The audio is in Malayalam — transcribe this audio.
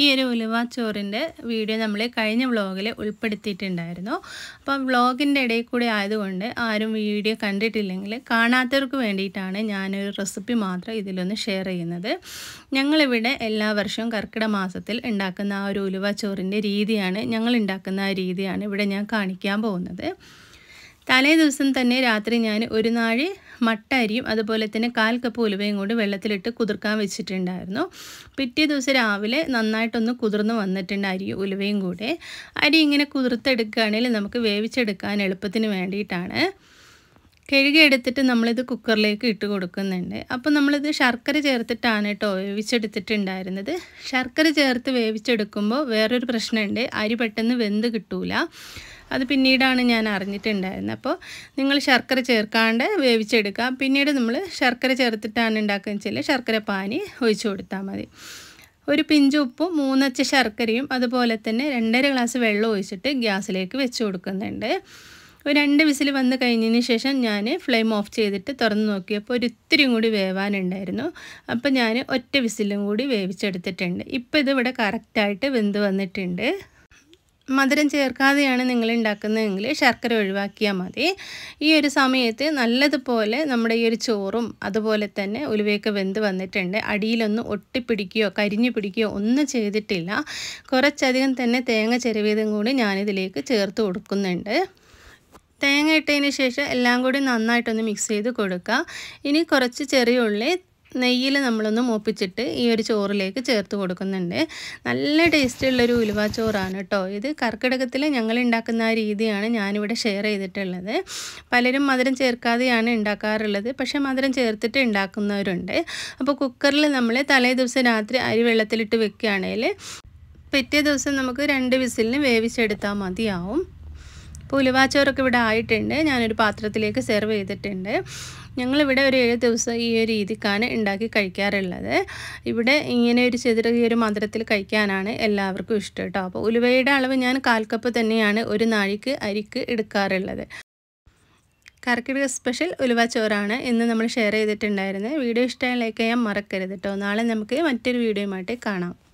ഈ ഒരു ഉലുവാച്ചോറിൻ്റെ വീഡിയോ നമ്മൾ കഴിഞ്ഞ വ്ളോഗിൽ ഉൾപ്പെടുത്തിയിട്ടുണ്ടായിരുന്നു അപ്പോൾ വ്ളോഗിൻ്റെ ഇടയിൽ കൂടെ ആയതുകൊണ്ട് ആരും വീഡിയോ കണ്ടിട്ടില്ലെങ്കിൽ കാണാത്തവർക്ക് വേണ്ടിയിട്ടാണ് ഞാനൊരു റെസിപ്പി മാത്രം ഇതിലൊന്ന് ഷെയർ ചെയ്യുന്നത് ഞങ്ങളിവിടെ എല്ലാ വർഷവും കർക്കിട മാസത്തിൽ ഉണ്ടാക്കുന്ന ആ ഒരു ഉലുവാച്ചോറിൻ്റെ രീതിയാണ് ഞങ്ങൾ ഉണ്ടാക്കുന്ന ആ രീതിയാണ് ഇവിടെ ഞാൻ കാണിക്കാൻ പോകുന്നത് തലേ ദിവസം തന്നെ രാത്രി ഞാൻ ഒരു നാഴി മട്ട അരിയും അതുപോലെ തന്നെ കാൽ കപ്പ് ഉലുവയും കൂടി വെള്ളത്തിലിട്ട് കുതിർക്കാൻ വെച്ചിട്ടുണ്ടായിരുന്നു പിറ്റേ ദിവസം രാവിലെ നന്നായിട്ടൊന്ന് കുതിർന്ന് വന്നിട്ടുണ്ട് അരി ഉലുവയും കൂടെ അരി ഇങ്ങനെ കുതിർത്തെടുക്കുകയാണെങ്കിൽ നമുക്ക് വേവിച്ചെടുക്കാൻ എളുപ്പത്തിന് വേണ്ടിയിട്ടാണ് കഴുകിയെടുത്തിട്ട് നമ്മളിത് കുക്കറിലേക്ക് ഇട്ട് കൊടുക്കുന്നുണ്ട് അപ്പോൾ നമ്മളിത് ശർക്കര ചേർത്തിട്ടാണ് കേട്ടോ വേവിച്ചെടുത്തിട്ടുണ്ടായിരുന്നത് ശർക്കര ചേർത്ത് വേവിച്ചെടുക്കുമ്പോൾ വേറൊരു പ്രശ്നമുണ്ട് അരി പെട്ടെന്ന് വെന്ത് കിട്ടൂല അത് പിന്നീടാണ് ഞാൻ അറിഞ്ഞിട്ടുണ്ടായിരുന്നത് അപ്പോൾ നിങ്ങൾ ശർക്കര ചേർക്കാണ്ട് വേവിച്ചെടുക്കാം പിന്നീട് നമ്മൾ ശർക്കര ചേർത്തിട്ടാണ് എന്ന് വെച്ചാൽ ശർക്കര പാനി ഒഴിച്ചു കൊടുത്താൽ മതി ഒരു പിഞ്ച് ഉപ്പും മൂന്നച്ച ശർക്കരയും അതുപോലെ തന്നെ രണ്ടര ഗ്ലാസ് വെള്ളം ഒഴിച്ചിട്ട് ഗ്യാസിലേക്ക് വെച്ച് കൊടുക്കുന്നുണ്ട് ഒരു രണ്ട് വിസിൽ വന്ന് കഴിഞ്ഞതിന് ശേഷം ഞാൻ ഫ്ലെയിം ഓഫ് ചെയ്തിട്ട് തുറന്ന് നോക്കിയപ്പോൾ ഒരു ഇത്തിരിയും കൂടി വേവാനുണ്ടായിരുന്നു അപ്പോൾ ഞാൻ ഒറ്റ വിസിലും കൂടി വേവിച്ചെടുത്തിട്ടുണ്ട് ഇപ്പോൾ ഇതിവിടെ കറക്റ്റായിട്ട് വെന്ത് വന്നിട്ടുണ്ട് മധുരം ചേർക്കാതെയാണ് നിങ്ങൾ ഉണ്ടാക്കുന്നതെങ്കിൽ ശർക്കര ഒഴിവാക്കിയാൽ മതി ഈ ഒരു സമയത്ത് നല്ലതുപോലെ നമ്മുടെ ഈ ഒരു ചോറും അതുപോലെ തന്നെ ഉലുവയൊക്കെ വെന്ത് വന്നിട്ടുണ്ട് അടിയിലൊന്നും ഒട്ടിപ്പിടിക്കുകയോ കരിഞ്ഞു പിടിക്കുകയോ ഒന്നും ചെയ്തിട്ടില്ല കുറച്ചധികം തന്നെ തേങ്ങ ചെരുവിയതും കൂടി ഞാനിതിലേക്ക് ചേർത്ത് കൊടുക്കുന്നുണ്ട് തേങ്ങ ഇട്ടതിന് ശേഷം എല്ലാം കൂടി നന്നായിട്ടൊന്ന് മിക്സ് ചെയ്ത് കൊടുക്കുക ഇനി കുറച്ച് ചെറിയ ഉള്ളി നെയ്യിൽ നമ്മളൊന്ന് മൂപ്പിച്ചിട്ട് ഈ ഒരു ചോറിലേക്ക് ചേർത്ത് കൊടുക്കുന്നുണ്ട് നല്ല ടേസ്റ്റുള്ളൊരു ഉലുവാച്ചോറാണ് കേട്ടോ ഇത് കർക്കിടകത്തിൽ ഞങ്ങൾ ഉണ്ടാക്കുന്ന ആ രീതിയാണ് ഞാനിവിടെ ഷെയർ ചെയ്തിട്ടുള്ളത് പലരും മധുരം ചേർക്കാതെയാണ് ഉണ്ടാക്കാറുള്ളത് പക്ഷേ മധുരം ചേർത്തിട്ട് ഉണ്ടാക്കുന്നവരുണ്ട് അപ്പോൾ കുക്കറിൽ നമ്മൾ തലേ ദിവസം രാത്രി അരി വെള്ളത്തിലിട്ട് വെക്കുകയാണെങ്കിൽ പിറ്റേ ദിവസം നമുക്ക് രണ്ട് വിസിലിന് വേവിച്ചെടുത്താൽ മതിയാവും അപ്പോൾ ഉലുവാച്ചോറൊക്കെ ഇവിടെ ആയിട്ടുണ്ട് ഞാനൊരു പാത്രത്തിലേക്ക് സെർവ് ചെയ്തിട്ടുണ്ട് ഞങ്ങളിവിടെ ഒരു ഏഴ് ദിവസം ഈ ഒരു രീതിക്കാണ് ഉണ്ടാക്കി കഴിക്കാറുള്ളത് ഇവിടെ ഇങ്ങനെ ഒരു ചെതിരകിയ ഒരു മധുരത്തിൽ കഴിക്കാനാണ് എല്ലാവർക്കും ഇഷ്ടം കേട്ടോ അപ്പോൾ ഉലുവയുടെ അളവ് ഞാൻ കാൽക്കപ്പ് കപ്പ് തന്നെയാണ് ഒരു നാഴിക്ക് അരിക്ക് എടുക്കാറുള്ളത് കർക്കിടക സ്പെഷ്യൽ ഉലുവ ചോറാണ് ഇന്ന് നമ്മൾ ഷെയർ ചെയ്തിട്ടുണ്ടായിരുന്നത് വീഡിയോ ഇഷ്ടമായി ലൈക്ക് ചെയ്യാൻ മറക്കരുത് കേട്ടോ നാളെ നമുക്ക് മറ്റൊരു വീഡിയോയുമായിട്ട് കാണാം